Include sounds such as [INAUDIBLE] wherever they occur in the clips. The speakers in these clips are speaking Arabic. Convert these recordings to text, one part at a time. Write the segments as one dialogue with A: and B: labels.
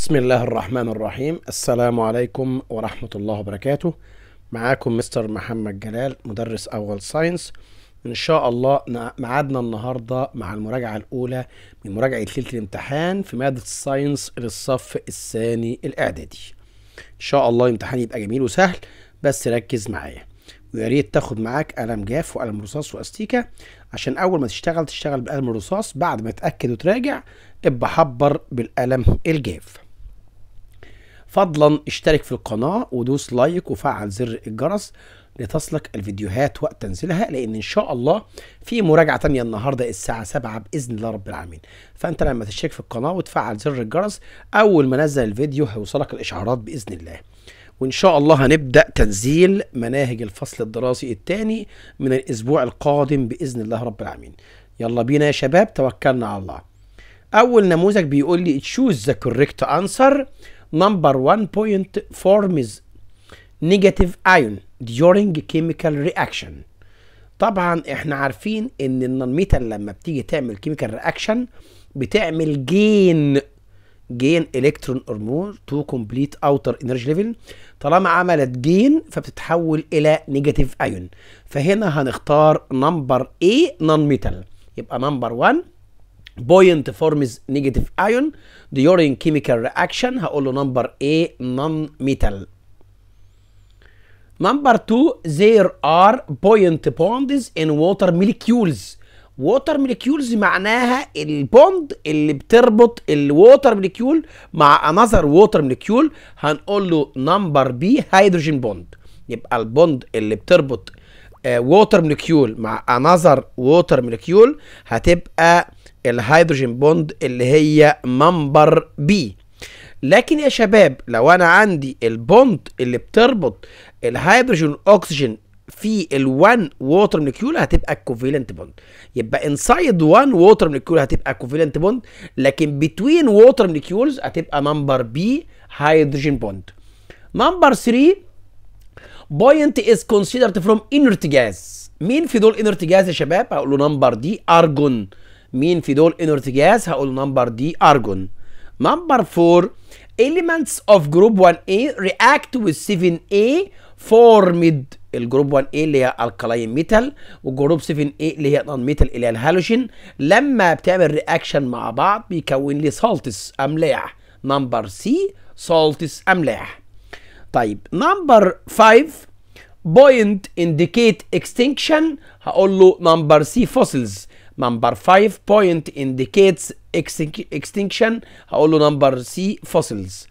A: بسم الله الرحمن الرحيم السلام عليكم ورحمة الله وبركاته معاكم مستر محمد جلال مدرس أول ساينس إن شاء الله معادنا النهاردة مع المراجعة الأولى من مراجعة ليلة الامتحان في مادة الساينس للصف الثاني الإعدادي إن شاء الله الامتحان يبقى جميل وسهل بس ركز معايا ويا ريت تاخد معاك قلم جاف وقلم رصاص واستيكه عشان اول ما تشتغل تشتغل بقلم الرصاص بعد ما تاكد وتراجع ابقى حبر بالقلم الجاف فضلا اشترك في القناة ودوس لايك وفعل زر الجرس لتصلك الفيديوهات وقت تنزلها لان ان شاء الله في مراجعه تانية النهارده الساعه 7 باذن الله رب العالمين فانت لما تشترك في القناه وتفعل زر الجرس اول ما نزل الفيديو هيوصلك الاشعارات باذن الله وان شاء الله هنبدا تنزيل مناهج الفصل الدراسي الثاني من الاسبوع القادم باذن الله رب العالمين يلا بينا يا شباب توكلنا على الله اول نموذج بيقول لي تشوز ذا كوريكت انسر number 1.4 forms negative ion during chemical reaction طبعا احنا عارفين ان النانميتال لما بتيجي تعمل كيميكال رياكشن بتعمل جين جين الكترون more تو كومبليت اوتر انرجي ليفل طالما عملت جين فبتتحول الى نيجاتيف ايون فهنا هنختار نمبر A نون ميتال يبقى نمبر 1 بوينت forms negative ion during chemical reaction هقول له نمبر A non ميتال نمبر 2 there are بوينت bonds in water molecules ووتر موليكيولز معناها البوند اللي بتربط الووتر موليكيول مع انذر ووتر موليكيول هنقول له نمبر بي هيدروجين بوند يبقى البوند اللي بتربط ووتر آه, موليكيول مع انذر ووتر موليكيول هتبقى الهيدروجين بوند اللي هي منبر بي لكن يا شباب لو انا عندي البوند اللي بتربط الهيدروجين والاكسجين في ال1 ووتر مولكيول هتبقى الكوفيلنت بوند يبقى انسايد 1 ووتر مولكيول هتبقى كوفيلنت بوند لكن بتوين ووتر مولكيولز هتبقى منبر بي هيدروجين بوند نمبر 3 بوينت از كونسيدرد فروم انرت جاز مين في دول انرت جاز يا شباب هقول له نمبر دي ارجون مين في دول انرت جاز هقول نمبر دي ارجون نمبر 4 elements of group 1A react with 7A formed الجروب 1A اللي هي الكلاين ميتال والجروب 7A اللي هي نون ميتال اللي هي الهالوجين لما بتعمل رياكشن مع بعض بيكون لي سالتس املاح نمبر سي سالتس املاح طيب نمبر 5 بوينت انديكيت اكستنكشن هقول له نمبر سي فوسلز نمبر 5 point indicates extinction هقول له نمبر C fossils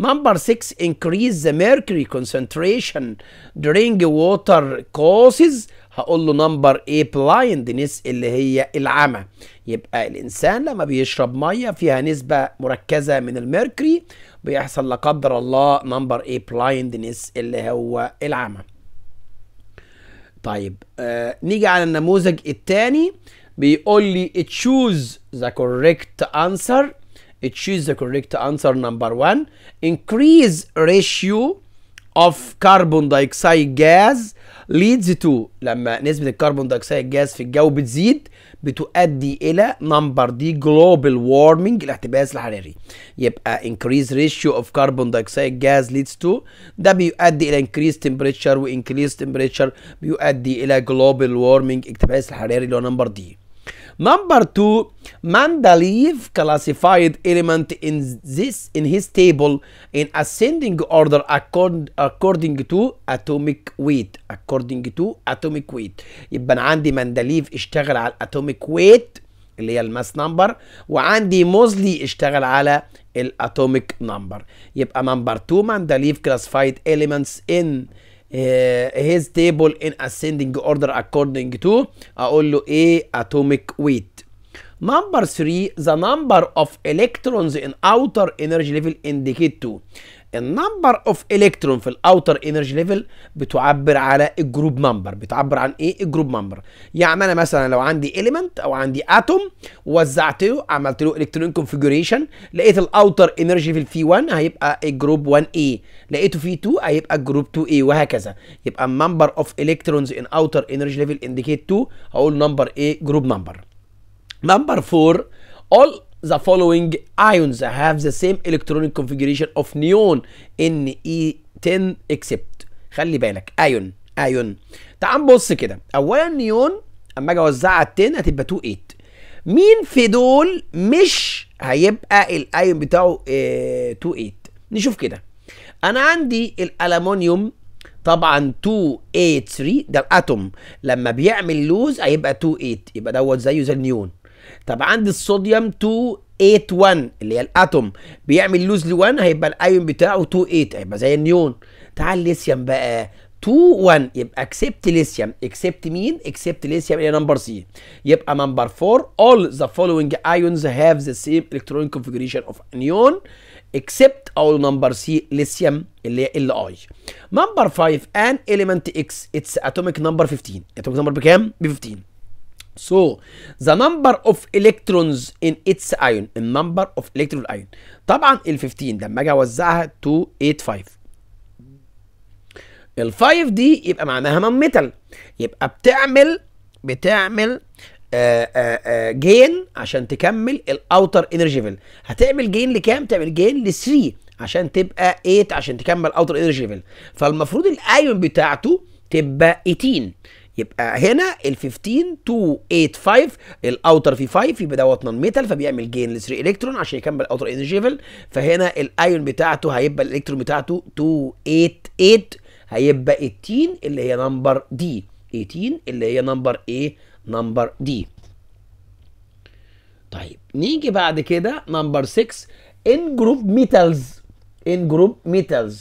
A: Number 6 increase the mercury concentration during water causes هقول له نمبر A blindness اللي هي العمى يبقى الإنسان لما بيشرب مية فيها نسبة مركزة من الميركوري بيحصل لا قدر الله نمبر A blindness اللي هو العمى طيب آه نيجي على النموذج الثاني بيقول لي choose the correct answer choose the correct answer number one increase ratio of carbon dioxide gas leads to لما نسبة الكربون دايوكسيد جاز في الجو بتزيد بتؤدي إلى نمبر دي global warming الاحتباس الحراري يبقى increase ratio of carbon dioxide gas leads to ده بيؤدي إلى increase temperature و increase temperature بيؤدي إلى global warming الاحتباس الحراري اللي هو نمبر دي Number two, Mandaliev classified element in this in his table in ascending order according, according to atomic weight according to atomic weight يبقى انا عندي مندليف اشتغل على الاتوميك ويت اللي هي الماس نمبر وعندي موزلي اشتغل على الاتوميك نمبر يبقى number 2 مندليف classified elements in Uh, his table in ascending order according to اقول له atomic weight Number 3 the number of electrons in outer energy level indicate 2 النمبر اوف الكترون في الاوتر انرجي ليفل بتعبر على الجروب نمبر بتعبر عن ايه الجروب نمبر يعني انا مثلا لو عندي اليمنت او عندي اتوم وزعت له عملت له الكترون كونفيجريشن لقيت الاوتر انرجي ليفل في 1 هيبقى الجروب 1A لقيته في 2 هيبقى الجروب 2A وهكذا يبقى النمبر اوف الكترونز ان اوتر انرجي ليفل انديكيت 2 هقول نمبر ايه جروب نمبر نمبر 4 all the following ions have the same electronic configuration of neon Ne10 except خلي بالك ايون ايون تعال نبص كده اولا نيون اما اجي اوزعها على 10 هتبقى 2 8 مين في دول مش هيبقى الايون بتاعه اه 2 8 نشوف كده انا عندي الالومنيوم طبعا 283 ده الاتوم لما بيعمل لوز هيبقى 28 يبقى دوت زيه زي النيون طب عندي الصوديوم 281 اللي هي الاتوم بيعمل لوز ل 1 هيبقى الايون بتاعه 28 هيبقى زي النيون تعال الليثيوم بقى 21 يبقى اكسبت ليثيوم اكسبت مين اكسبت ليثيوم اللي نمبر سي يبقى نمبر 4 all the following ions have the same electron configuration of anion except او نمبر سي ليثيوم اللي هي ال اي نمبر 5 an element x its atomic number 15 atomic number بكام ب 15 So, the number of electrons in its ion, the number of electron ion. طبعا ال 15 لما اجي اوزعها 285. ال 5 دي يبقى معناها نون ميتال يبقى بتعمل بتعمل جين آه، آه، آه، عشان تكمل الاوتر انرجي فيل هتعمل جين لكام تعمل جين ل 3 عشان تبقى 8 عشان تكمل اوتر انرجي فيل فالمفروض الايون بتاعته تبقى 18 يبقى هنا ال 15 285 الاوتر في 5 يبقى دوت نون ميتال فبيعمل جين ل 3 الكترون عشان يكمل الاوتر انرجي ليفل فهنا الايون بتاعته هيبقى الالكترون بتاعته 288 هيبقى 18 اللي هي نمبر دي 18 اللي هي نمبر ايه نمبر دي طيب نيجي بعد كده نمبر 6 ان جروب ميتالز in group metals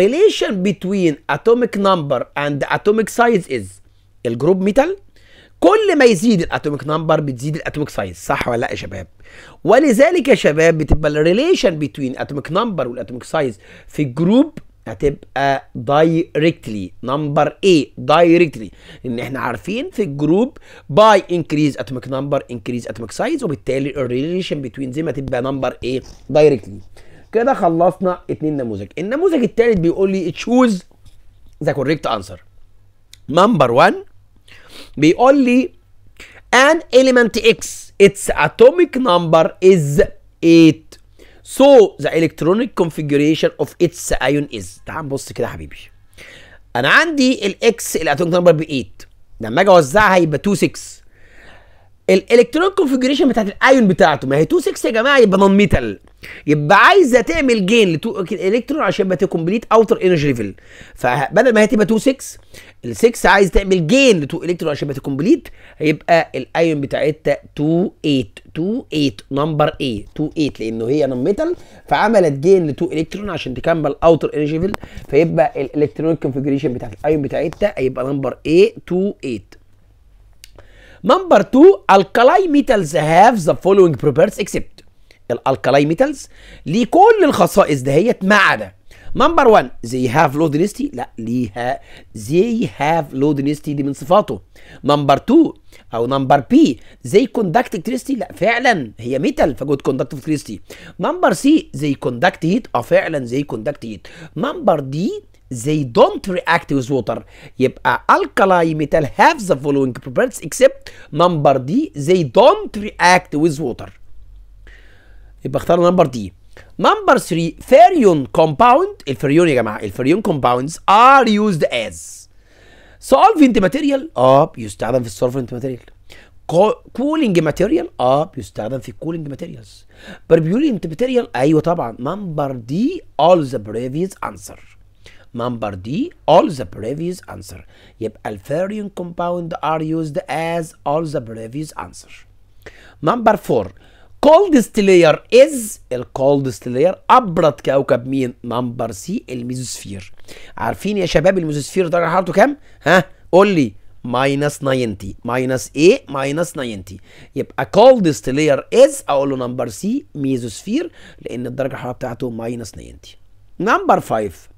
A: relation between atomic number and atomic size is الجروب ميتال كل ما يزيد الاتوميك نمبر بتزيد الاتوميك سايز صح ولا لا يا شباب ولذلك يا شباب بتبقى الريليشن بين اتوميك نمبر والاتوميك سايز في الجروب هتبقى دايركتلي نمبر ايه دايركتلي ان احنا عارفين في الجروب باي انكريز اتوميك نمبر انكريز اتوميك سايز وبالتالي الريليشن بتوين زي ما تبقى نمبر ايه دايركتلي كده خلصنا اتنين نموذج النموذج التالت بيقول لي تشوز ذا كوريكت انسر نمبر 1 بيقول لي an element x its atomic number is 8 so the electronic configuration of its ion is تعال نبص كده يا حبيبي انا عندي الاكس الاتوميك نمبر ب 8 لما اجي اوزعها يبقى 2 6 الالكترون كونفجريشن بتاعت الايون بتاعته ما هي 26 يا جماعه يبقى نون ميتال يبقى عايزه تعمل جين لتو الكترون عشان بقى كومبليت اوتر انرجي ليفل فبدل ما هي تبقى 26 ال 6 عايز تعمل جين لتو الكترون عشان بقى كومبليت هيبقى الايون بتاعتها 28 28 نمبر اي 28 لانه هي نون ميتال فعملت جين لتو الكترون عشان تكمل اوتر انرجي ليفل فيبقى الالكترون كونفجريشن بتاعت الايون بتاعتها هيبقى نمبر اي 28 نمبر 2 الكالاي ميتالز هاف ذا فولوينج بروبرتس اكسبت الالكالاي ميتالز ليه كل الخصائص دهيت ما عدا نمبر 1 زي هاف لو دينستي لا ليها زي هاف لو دينستي دي من صفاته نمبر 2 او نمبر بي زي كوندكت كريستي لا فعلا هي ميتال فجود كوندكت كريستي نمبر سي زي كوندكت هيت اه فعلا زي كوندكت هيت نمبر دي they don't react with water يبقى alkali metal have the following properties except number D they don't react with water يبقى اختار number D number 3 ferion compound الفريون يا جماعه الفريون compounds are used as solvent material اه بيستخدم في solvent material cooling material اه بيستخدم في cooling materials بربيولينت material ايوه طبعا نمبر دي all the previous answer نمبر دي all the previous answer يبقى الفاريون كومباوند are used as all the previous answer نمبر 4 coldest layer is ال coldest layer ابرد كوكب مين نمبر سي الميزوسفير عارفين يا شباب الميزوسفير درجه حرارته كام ها قول لي minus 90 minus A minus 90 يبقى coldest layer is اقول له نمبر سي ميزوسفير لان الدرجه الحراره بتاعته minus 90 نمبر 5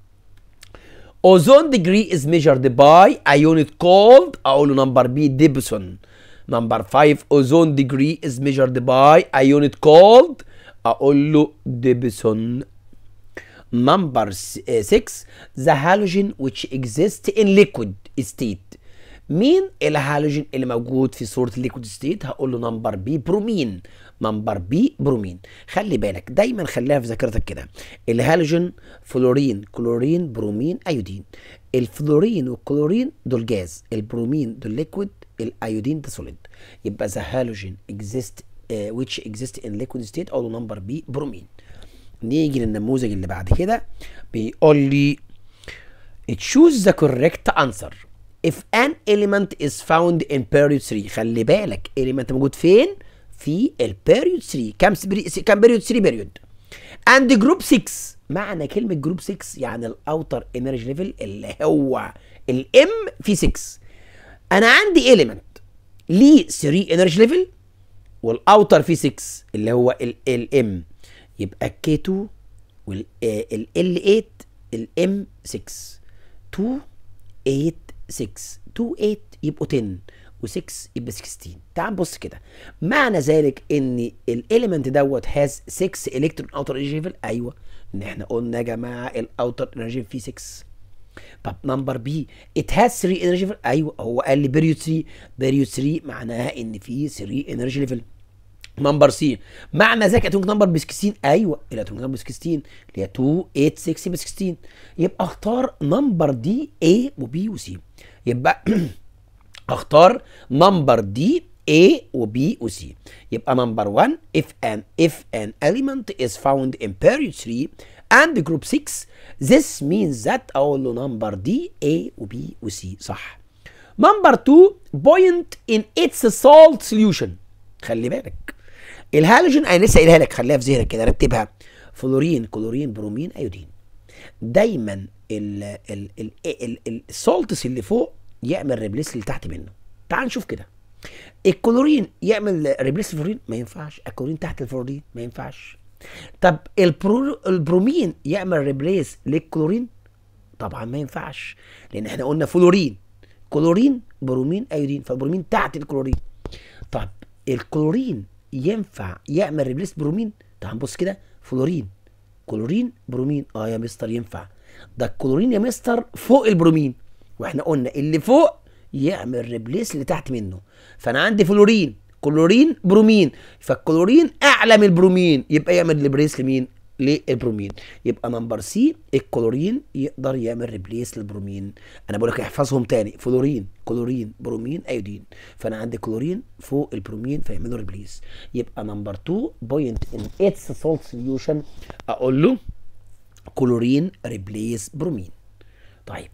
A: Ozone degree is measured by a unit called أقول number B Debson. Number 5 ozone degree is measured by a unit called أقول له Debson. Number eh, 6 the halogen which exists in liquid state. مين الهالوجين اللي موجود في صورة liquid state؟ هقول له number B Bromine. منبر بي برومين خلي بالك دايما خليها في ذاكرتك كده الهالوجين فلورين كلورين برومين ايودين الفلورين والكلورين دول جاز البرومين دول ليكويد الايودين ده سوليد يبقى ذا هالوجين اكزيست which exist in liquid state او نمبر بي برومين نيجي للنموذج اللي بعد كده بيقول لي choose the correct answer if an element is found in period 3 خلي بالك element موجود فين في البيريود 3 كام كام بيريود 3 بيريود اند جروب 6 معنى كلمه جروب 6 يعني الاوتر انرجي ليفل اللي هو الام في 6 انا عندي اليمنت ليه 3 انرجي ليفل والاوتر في 6 اللي هو الام يبقى وال ال 8 الام 6 2 8 6 2 8 يبقوا 10 و6 يبقى 16 تعال بص كده معنى ذلك ان الاليمنت دوت هاز 6 الكترون اوتر انرجي ليفل ايوه ان احنا قلنا يا جماعه الاوتر انرجي فيه 6 طب نمبر بي ات هاز 3 انرجي ليفل ايوه هو قال لي بيريود 3 بيريود 3 معناها ان في 3 انرجي ليفل نمبر سي معنى ذلك اتوميك نمبر ب 16 ايوه الاتوميك نمبر ب 16 اللي هي 2 8 6 ب 16 يبقى اختار نمبر دي A وبي وسي يبقى [CLEARS THROAT] اختار نمبر دي A و B و C يبقى نمبر 1 if an if an element is found in period 3 and group 6 this means that اقول له نمبر D A و B و C صح نمبر 2 point in its salt solution خلي بالك الهالوجين انا لسه قايلها لك خليها في ذهنك كده رتبها فلورين كلورين برومين ايودين دايما السولتس اللي فوق يعمل ريبليس اللي تحت منه تعال نشوف كده الكلورين يعمل ريبليس الفلورين ما ينفعش الكلورين تحت الفلورين ما ينفعش طب البرو البرومين يعمل ريبليس للكلورين طبعا ما ينفعش لان احنا قلنا فلورين كلورين برومين ايودين فالبرومين تحت الكلورين طب الكلورين ينفع يعمل ريبليس برومين تعال نبص كده فلورين كلورين برومين اه يا مستر ينفع ده الكلورين يا مستر فوق البرومين واحنا قلنا اللي فوق يعمل ريبليس اللي تحت منه فانا عندي فلورين كلورين برومين فالكلورين اعلى من البرومين يبقى يعمل ريبليس لمين للبرومين يبقى نمبر سي الكلورين يقدر يعمل ريبليس للبرومين انا بقول لك احفظهم تاني فلورين كلورين برومين ايودين فانا عندي كلورين فوق البرومين فيعملوا ريبليس يبقى نمبر 2 بوينت ان اتس سولت سوليوشن اقول له كلورين ريبليس برومين طيب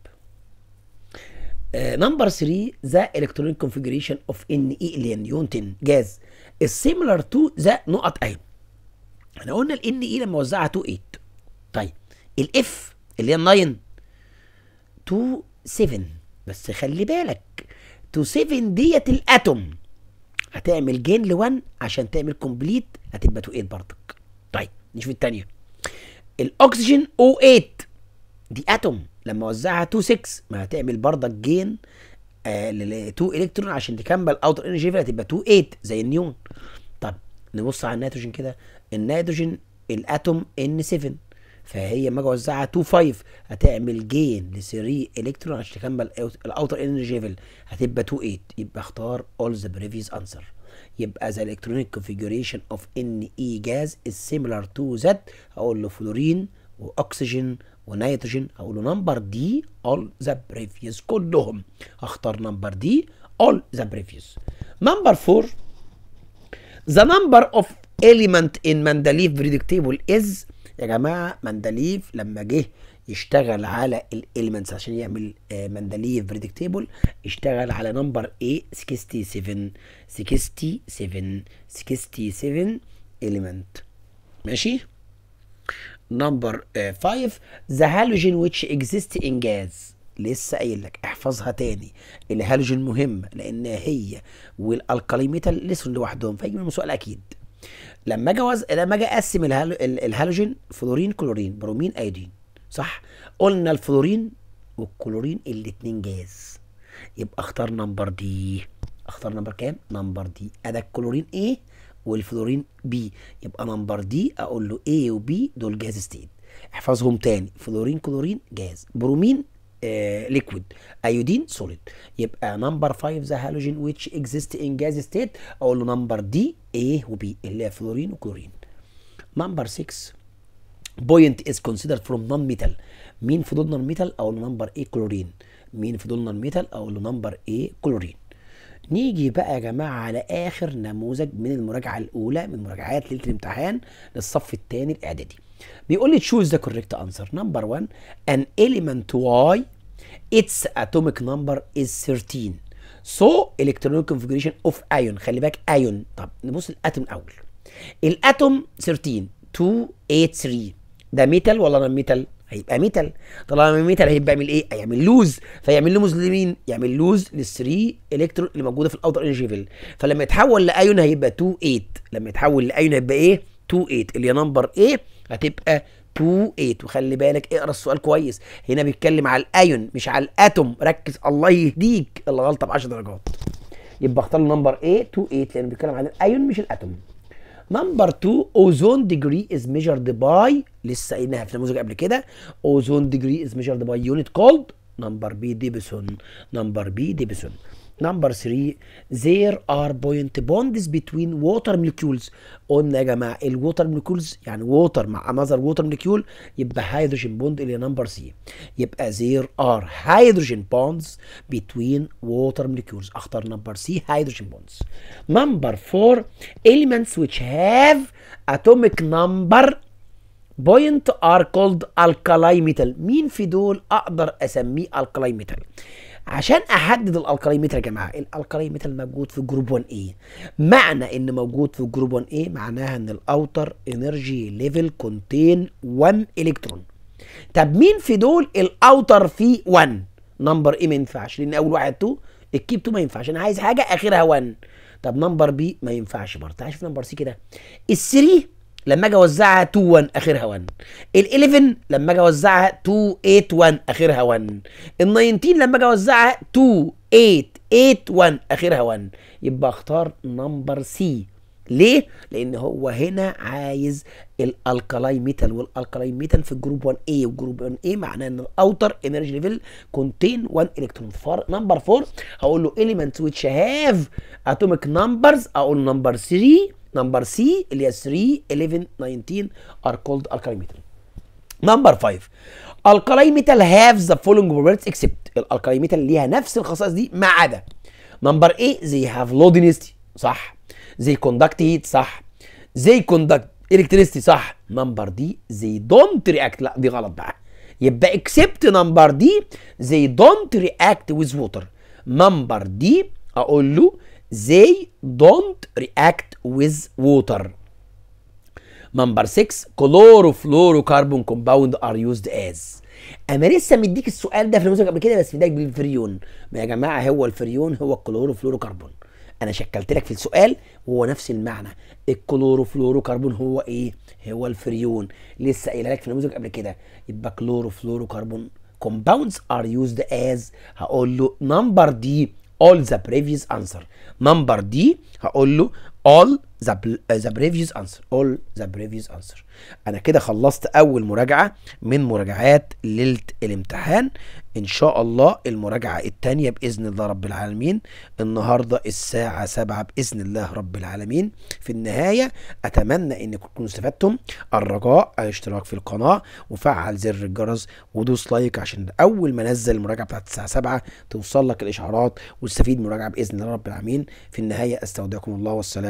A: نمبر 3 ذا الكترونيك كونفيجريشن اوف ان اي لين يونتن جاز السيميلر تو ذا نقط اي احنا قلنا الان اي e لما وزعها 2 8 طيب الاف اللي هي 9 2 7 بس خلي بالك 2 7 ديت الاتوم هتعمل جين ل 1 عشان تعمل كومبليت هتبقى 2 8 برضك طيب نشوف الثانيه الاكسجين او 8 دي اتوم لما وزعها 2 6 ما هتعمل برضك جين آه 2 الكترون عشان تكمل اوتر انرجي فيها هتبقى 2 8 زي النيون طب نبص على النيتروجين كده النيتروجين الاتوم ان 7 فهي لما اجي اوزعها 2 5 هتعمل جين ل 3 الكترون عشان تكمل الاوتر انرجي ليفل هتبقى 2 8 يبقى اختار اول ذا previous انسر يبقى ذا الكترونيك configuration اوف ان اي جاز از سيميلار تو ذات هقول له فلورين واكسجين ونيتروجين اقول له نمبر دي اول ذا بريفيوس كلهم اختار نمبر دي اول ذا بريفيوس نمبر 4 ذا نمبر اوف element in مندليف predictable is يا جماعه مندليف لما جه يشتغل على الاليمنتس عشان يعمل مندليف بريدكت تيبل اشتغل على نمبر ايه 67 67 67 اليمنت ماشي نمبر 5 ذا هالوجين ويتش اكزيست ان جاز لسه قايل لك احفظها تاني الهالوجين مهم لان هي والالكاليميتال لسه لوحدهم فيجي منهم سؤال اكيد لما اجي وز... لما اجي اقسم الهالو... الهالوجين فلورين كلورين برومين ايودين صح قلنا الفلورين والكلورين الاثنين جاز يبقى اختار نمبر دي اختار نمبر كام نمبر دي ادا الكلورين ايه والفلورين بي يبقى نمبر دي اقول له A وبي دول جاز ستيت احفظهم تاني فلورين كلورين جاز برومين آه ليكويد ايودين سوليد يبقى نمبر 5 ذا هالوجين ويتش اكزيست ان جاز ستيت اقول له نمبر دي A وبي اللي هي فلورين وكلورين نمبر 6 بوينت از كونسيدرد فروم نون ميتال مين في دول نون ميتال اقول له نمبر A كلورين مين في دول نون ميتال اقول له نمبر A كلورين نيجي بقى يا جماعه على اخر نموذج من المراجعه الاولى من مراجعات ليله الامتحان للصف الثاني الاعدادي بيقول لي تشوز ذا كوريكت انسر نمبر 1 ان اليمنت واي اتس اتوميك نمبر از 13 سو الكترونيك كونفجريشن اوف ايون خلي بالك ايون طب نبص الاتوم الاول الاتوم 13 2 8 3 ده ميتال ولا نون ميتال هيبقى ميتال طالما ميتال هيبقى يعمل ايه هيعمل لوز فيعمل لوز لمين يعمل لوز لل3 الكترون اللي موجوده في الاوتر انرجي فيل فلما يتحول لايون هيبقى 2 8 لما يتحول لايون هيبقى ايه 2 8 اللي هي نمبر ايه هتبقى 2 8 وخلي بالك اقرا السؤال كويس هنا بيتكلم على الايون مش على الاتوم ركز الله يهديك الغلطه ب 10 درجات يبقى اختار نمبر ايه 2 8 لان بيتكلم عن الايون مش الاتوم نمبر 2 اوزون ديجري از ميجرد باي لسه قايلينها في نموذج قبل كده اوزون ديجري از ميجرد باي يونت كولد نمبر بي ديبسون نمبر بي ديبسون نمبر 3 there are point bonds between water molecules قلنا يا جماعه الووتر molecules يعني water مع another water molecule يبقى هيدروجين بوند اللي نمبر 3 يبقى there are hydrogen bonds between water molecules اختار نمبر 3 hydrogen bonds نمبر 4 elements which have atomic number point are called الكالاي ميتال مين في دول اقدر اسميه الكالاي ميتال عشان احدد متر يا جماعه متر موجود في جروب 1 اي معنى ان موجود في جروب 1 اي معناها ان الاوتر انرجي ليفل كونتين 1 الكترون طب مين في دول الاوتر فيه 1 نمبر ايه ما ينفعش لان اول واحد 2 الكيب 2 ما ينفعش انا عايز حاجه اخرها 1 طب نمبر بي ما ينفعش برضه تعال شوف نمبر سي كده ال 3 لما اجي اوزعها 2 1 اخرها 1 ال 11 لما اجي اوزعها 2 8 1 اخرها 1 ال 19 لما اجي اوزعها 2 8 8 1 اخرها 1 يبقى اختار نمبر سي ليه؟ لان هو هنا عايز الالكالاي ميتال والالكالاي ميتال في الجروب 1 اي والجروب 1 اي معناه ان الاوتر انرجي ليفل كونتين 1 الكترون فار نمبر 4 هقول له elements ويتش هاف اتوميك نمبرز اقول نمبر 3 نمبر سي اللي هي 3 11 19 ار كولد alkaline metal نمبر 5 alkaline metal have the following properties except الالكالين metal ليها نفس الخصائص دي ما عدا نمبر A they have low density صح they conduct heat صح they conduct electricity صح نمبر دي they don't react لا دي غلط بقى يبقى except نمبر دي they don't react with water نمبر دي اقول له they don't react with water number 6 chlorofluorocarbon compound are used as انا لسه مديك السؤال ده في الموسم قبل كده بس مديك بالفريون ما يا جماعه هو الفريون هو الكلوروفلوروكربون انا شكلت لك في السؤال وهو نفس المعنى الكلوروفلوروكربون هو ايه هو الفريون لسه قايلها لك في الموسم قبل كده يبقى كلوروفلوروكربون كومباوندز ار يوزد از هقول له نمبر دي all the previous answer number D هقول له all the, uh, the previous answer all the previous answer انا كده خلصت اول مراجعه من مراجعات ليله الامتحان ان شاء الله المراجعه الثانيه باذن الله رب العالمين النهارده الساعه 7 باذن الله رب العالمين في النهايه اتمنى انكم تكونوا استفدتم الرجاء الاشتراك في القناه وفعل زر الجرس ودوس لايك عشان اول ما انزل المراجعه بتاعت الساعه 7 توصل لك الاشعارات وتستفيد مراجعه باذن الله رب العالمين في النهايه استودعكم الله والسلام